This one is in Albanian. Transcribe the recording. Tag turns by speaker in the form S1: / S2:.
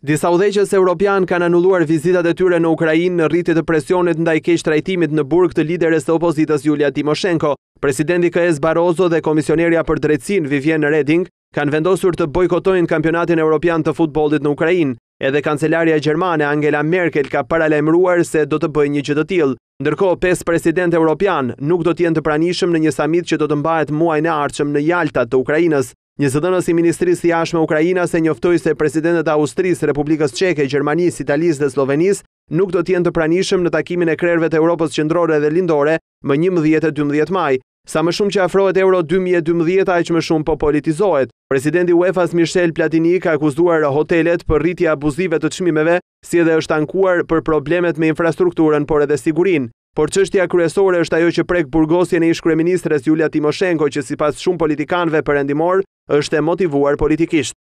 S1: Disa udheqës e Europian kanë anulluar vizitat e tyre në Ukrajin në rritit të presionit nda i kesh trajtimit në burg të lideres të opozitas Julia Timoshenko. Presidenti K.S. Barozo dhe komisionerja për drecin Vivien Redding kanë vendosur të bojkotojnë kampionatin e Europian të futbolit në Ukrajin, edhe kancelaria Gjermane Angela Merkel ka paralemruar se do të bëj një gjithë të tilë. Ndërko, 5 president e Europian nuk do t'jen të pranishëm në një samit që do të mbajt muaj në arqëm në Jalta të Ukrajinës. Një zëdënës i Ministrisë jashme Ukrajina se njoftoj se presidentet Austrisë, Republikës Čeke, Gjermanisë, Italisë dhe Slovenisë nuk do tjenë të pranishëm në takimin e krerve të Europës qëndrore dhe lindore më 11-12 maj. Sa më shumë që afrohet euro 2012, aq më shumë po politizohet. Presidenti UEFA-s Michel Platini ka akuzuar hotelet për rritje abuzive të çmimeve, si edhe është ankuar për problemet me infrastrukturën, por edhe sigurinë. Por qështja kryesore është ajo që prek burgosjen e ishkre ministres Julia Timoshenko që si pas shumë politikanve përendimor është e motivuar politikisht.